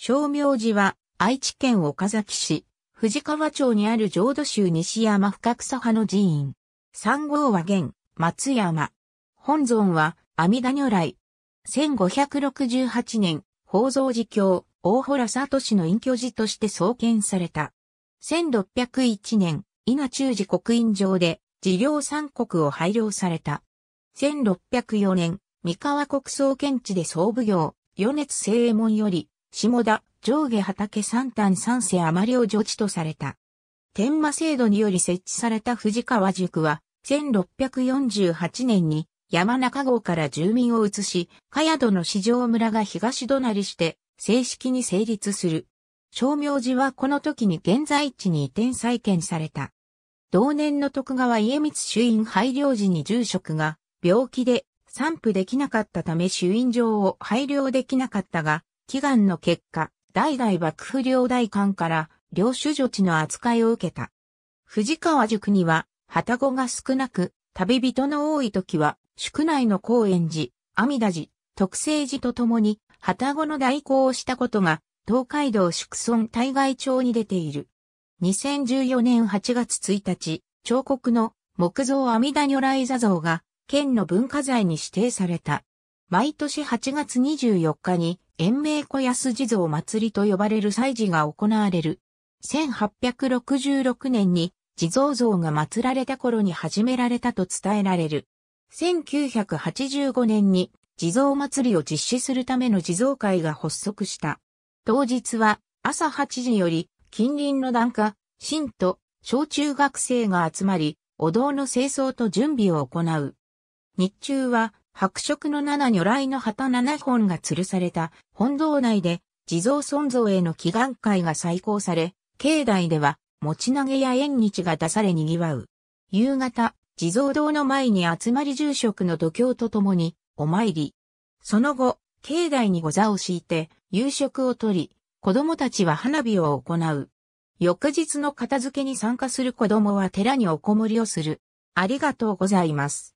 正明寺は愛知県岡崎市、藤川町にある浄土宗西山深草派の寺院。三号は現、松山。本尊は阿弥陀如来。1568年、宝蔵寺教、大洞氏の隠居寺として創建された。1601年、稲中寺国院上で、寺領三国を拝領された。1604年、三河国総建地で総奉行、米津正右衛門より、下田、上下畑三端三世余りを除地とされた。天馬制度により設置された藤川塾は、1648年に山中郷から住民を移し、茅戸の市場村が東隣して正式に成立する。商名寺はこの時に現在地に移転再建された。同年の徳川家光主院廃領時に住職が病気で散布できなかったため主院上を廃領できなかったが、祈願の結果、代々幕府領代官から領主女地の扱いを受けた。藤川塾には、旗子が少なく、旅人の多い時は、宿内の公園寺、阿弥陀寺、特政寺と共に、旗子の代行をしたことが、東海道宿村対外町に出ている。2014年8月1日、彫刻の木造阿弥陀如来座像が、県の文化財に指定された。毎年8月24日に、延命小安地蔵祭りと呼ばれる祭事が行われる。1866年に地蔵像が祀られた頃に始められたと伝えられる。1985年に地蔵祭りを実施するための地蔵会が発足した。当日は朝8時より近隣の団家、信徒、小中学生が集まり、お堂の清掃と準備を行う。日中は白色の七如来の旗七本が吊るされた本堂内で地蔵尊像への祈願会が再興され、境内では持ち投げや縁日が出され賑わう。夕方、地蔵堂の前に集まり住職の度胸とともにお参り。その後、境内にご座を敷いて夕食をとり、子供たちは花火を行う。翌日の片付けに参加する子供は寺におこもりをする。ありがとうございます。